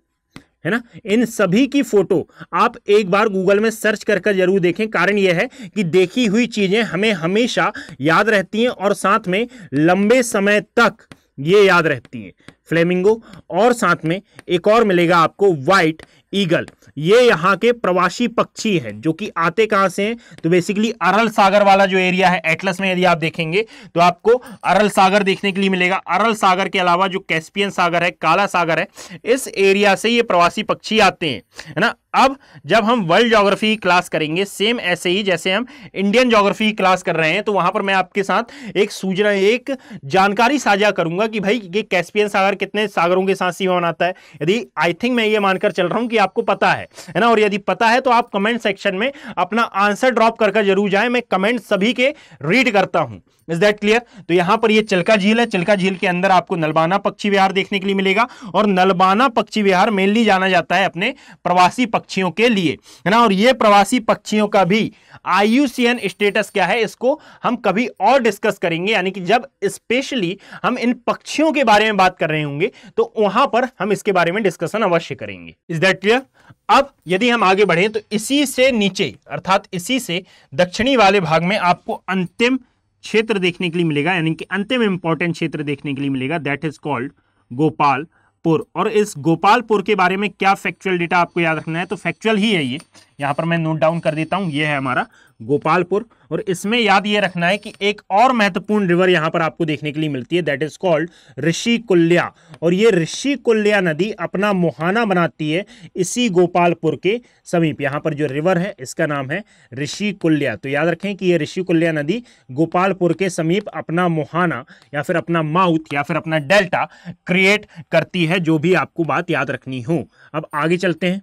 है ना इन सभी की फोटो आप एक बार गूगल में सर्च कर कर जरूर देखें कारण यह है कि देखी हुई चीज़ें हमें हमेशा याद रहती हैं और साथ में लंबे समय तक ये याद रहती हैं फ्लेमिंगो और साथ में एक और मिलेगा आपको व्हाइट ईगल ये यहाँ के प्रवासी पक्षी हैं जो कि आते कहाँ से हैं तो बेसिकली अरल सागर वाला जो एरिया है एटलस में यदि आप देखेंगे तो आपको अरल सागर देखने के लिए मिलेगा अरल सागर के अलावा जो कैस्पियन सागर है काला सागर है इस एरिया से ये प्रवासी पक्षी आते हैं है ना अब जब हम वर्ल्ड जोग्राफी क्लास करेंगे सेम ऐसे ही जैसे हम इंडियन जोग्राफी क्लास कर रहे हैं तो वहां पर मैं आपके साथ एक सूचना एक जानकारी साझा करूंगा कि भाई ये कैस्पियन सागर कितने सागरों के साथ सीमा बनाता है यदि आई थिंक मैं ये मानकर चल रहा हूं कि आपको पता है है ना और यदि पता है तो आप कमेंट सेक्शन में अपना आंसर ड्रॉप कर जरूर जाए मैं कमेंट सभी के रीड करता हूं इज दैट क्लियर तो यहां पर ये चलका झील है चलका झील के अंदर आपको नलबाना पक्षी विहार देखने के लिए मिलेगा और नलबाना पक्षी विहार मेनली जाना जाता है अपने प्रवासी पक्षियों के लिए है ना और ये प्रवासी पक्षियों का भी आयुसीएन स्टेटस क्या है इसको हम कभी और डिस्कस करेंगे यानी कि जब स्पेशली हम इन पक्षियों के बारे में बात कर रहे होंगे तो वहां पर हम इसके बारे में डिस्कशन अवश्य करेंगे इज दैट क्लियर अब यदि हम आगे बढ़े तो इसी से नीचे अर्थात इसी से दक्षिणी वाले भाग में आपको अंतिम क्षेत्र देखने के लिए मिलेगा यानी कि अंतिम इंपॉर्टेंट क्षेत्र देखने के लिए मिलेगा दैट इज कॉल्ड गोपालपुर और इस गोपालपुर के बारे में क्या फैक्चुअल डेटा आपको याद रखना है तो फैक्चुअल ही है ये यहाँ पर मैं नोट डाउन कर देता हूँ ये है हमारा गोपालपुर और इसमें याद ये रखना है कि एक और महत्वपूर्ण रिवर यहाँ पर आपको देखने के लिए मिलती है दैट इज कॉल्ड ऋषिकुल्या और ये ऋषिकुल्या नदी अपना मुहाना बनाती है इसी गोपालपुर के समीप यहाँ पर जो रिवर है इसका नाम है ऋषिकुल्या तो याद रखें कि ये ऋषिकुल्या नदी गोपालपुर के समीप अपना मुहाना या फिर अपना माउथ या फिर अपना डेल्टा क्रिएट करती है जो भी आपको बात याद रखनी हो अब आगे चलते हैं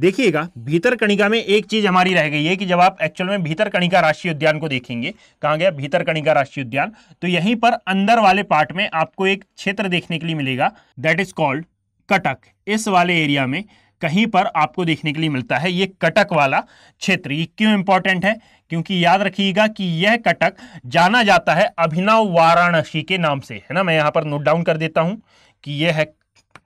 देखिएगा भीतर कणिका में एक चीज हमारी रह गई है कि जब आप एक्चुअल में भीतर कणिका राष्ट्रीय उद्यान को देखेंगे कहा गया भीतर कणिका राष्ट्रीय उद्यान तो यहीं पर अंदर वाले पार्ट में आपको एक क्षेत्र देखने के लिए मिलेगा दैट इज कॉल्ड कटक इस वाले एरिया में कहीं पर आपको देखने के लिए मिलता है ये कटक वाला क्षेत्र ये क्यों इंपॉर्टेंट है क्योंकि याद रखिएगा कि यह कटक जाना जाता है अभिनव वाराणसी के नाम से है ना मैं यहाँ पर नोट डाउन कर देता हूँ कि यह है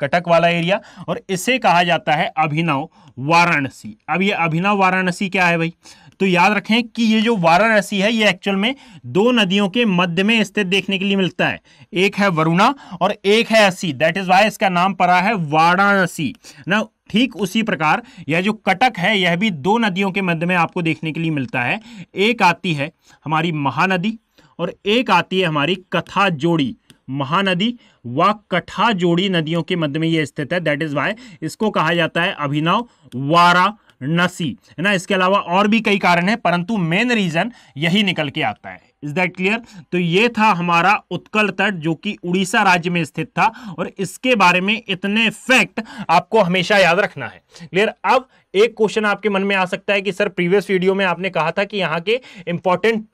कटक वाला एरिया और इसे कहा जाता है अभिनव वाराणसी अब ये अभिनव वाराणसी क्या है भाई तो याद रखें कि ये जो वाराणसी है ये एक्चुअल में दो नदियों के मध्य में स्थित देखने के लिए मिलता है एक है वरुणा और एक है असी दैट इज वाई इसका नाम पड़ा है वाराणसी ना ठीक उसी प्रकार यह जो कटक है यह भी दो नदियों के मध्य में आपको देखने के लिए मिलता है एक आती है हमारी महानदी और एक आती है हमारी कथा जोड़ी महानदी व कठा जोड़ी नदियों के मध्य में ये स्थित है दैट इज वाई इसको कहा जाता है अभिनव वाराणसी है ना इसके अलावा और भी कई कारण है परंतु मेन रीजन यही निकल के आता है इज दैट क्लियर तो ये था हमारा उत्कल तट जो कि उड़ीसा राज्य में स्थित था और इसके बारे में इतने फैक्ट आपको हमेशा याद रखना है क्लियर अब एक क्वेश्चन आपके मन में आ सकता है कि सर प्रीवियस वीडियो में आपने कहा था कि यहाँ के इंपॉर्टेंट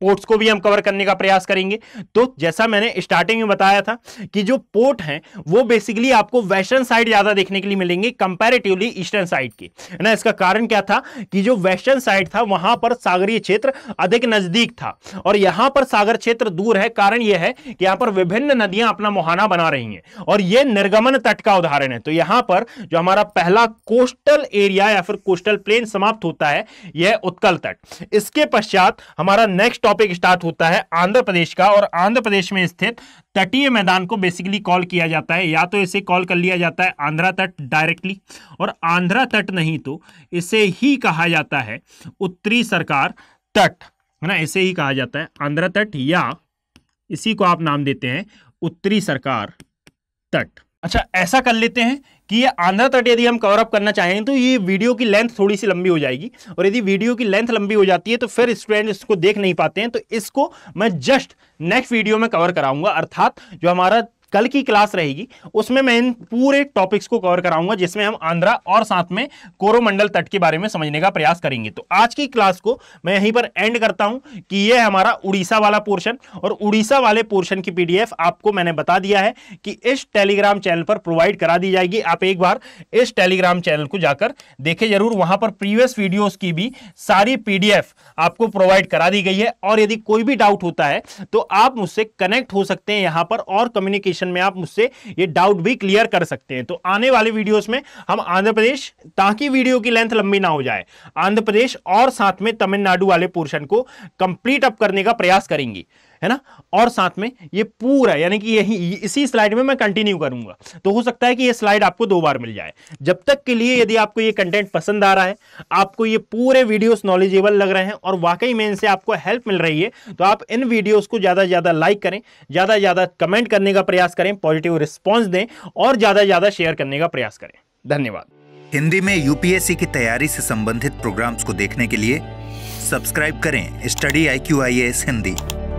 पोर्ट्स को भी हम कवर करने का प्रयास करेंगे तो जैसा मैंने स्टार्टिंग में बताया था कि जो पोर्ट हैं वो बेसिकली आपको वेस्टर्न साइड ज़्यादा देखने के लिए मिलेंगे कंपैरेटिवली ईस्टर्न साइड की है ना इसका कारण क्या था कि जो वेस्टर्न साइड था वहां पर सागरीय क्षेत्र अधिक नज़दीक था और यहां पर सागर क्षेत्र दूर है कारण यह है कि यहाँ पर विभिन्न नदियां अपना मुहाना बना रही हैं और यह निर्गमन तट का उदाहरण है तो यहां पर जो हमारा पहला कोस्टल एरिया या फिर कोस्टल प्लेन समाप्त होता है यह उत्कल तट इसके पश्चात हमारा नेक्स्ट टॉपिक स्टार्ट होता है आंध्र प्रदेश का और आंध्र प्रदेश में स्थित तटीय मैदान को बेसिकली कॉल किया जाता है या तो इसे कॉल कर लिया जाता है आंध्रा तट डायरेक्टली और आंध्रा तट नहीं तो इसे ही कहा जाता है उत्तरी सरकार तट है ना इसे ही कहा जाता है आंध्रा तट या इसी को आप नाम देते हैं उत्तरी सरकार तट अच्छा ऐसा कर लेते हैं कि ये आंध्र तट यदि हम कवर अप करना चाहें तो ये वीडियो की लेंथ थोड़ी सी लंबी हो जाएगी और यदि वीडियो की लेंथ लंबी हो जाती है तो फिर स्टूडेंट इसको देख नहीं पाते हैं तो इसको मैं जस्ट नेक्स्ट वीडियो में कवर कराऊंगा अर्थात जो हमारा कल की क्लास रहेगी उसमें मैं इन पूरे टॉपिक्स को कवर कराऊंगा जिसमें हम आंध्रा और साथ में कोरोमंडल तट के बारे में समझने का प्रयास करेंगे तो आज की क्लास को मैं यहीं पर एंड करता हूं कि यह हमारा उड़ीसा वाला पोर्शन और उड़ीसा वाले पोर्शन की पीडीएफ आपको मैंने बता दिया है कि इस टेलीग्राम चैनल पर प्रोवाइड करा दी जाएगी आप एक बार इस टेलीग्राम चैनल को जाकर देखें जरूर वहां पर प्रीवियस वीडियोज की भी सारी पी आपको प्रोवाइड करा दी गई है और यदि कोई भी डाउट होता है तो आप मुझसे कनेक्ट हो सकते हैं यहां पर और कम्युनिकेशन कंडीशन में आप मुझसे ये डाउट भी क्लियर कर सकते हैं तो आने वाले वीडियोस में हम आंध्र प्रदेश ताकि वीडियो की लेंथ लंबी ना हो जाए आंध्र प्रदेश और साथ में तमिलनाडु वाले पोर्शन को कंप्लीट अप करने का प्रयास करेंगी है ना और साथ में ये पूरा यानी कि यही इसी स्लाइड में मैं कंटिन्यू करूंगा तो हो सकता है कि ये स्लाइड आपको दो बार मिल जाए जब तक के लिए यदि आपको ये कंटेंट पसंद आ रहा है आपको ये पूरे वीडियोस नॉलेजेबल लग रहे हैं और वाकई में इनसे आपको हेल्प मिल रही है तो आप इन वीडियोज़ को ज़्यादा से ज़्यादा लाइक करें ज़्यादा से ज़्यादा कमेंट करने का प्रयास करें पॉजिटिव रिस्पॉन्स दें और ज़्यादा से ज़्यादा शेयर करने का प्रयास करें धन्यवाद हिंदी में यूपीएससी की तैयारी से संबंधित प्रोग्राम्स को देखने के लिए सब्सक्राइब करें study I Q I S Hindi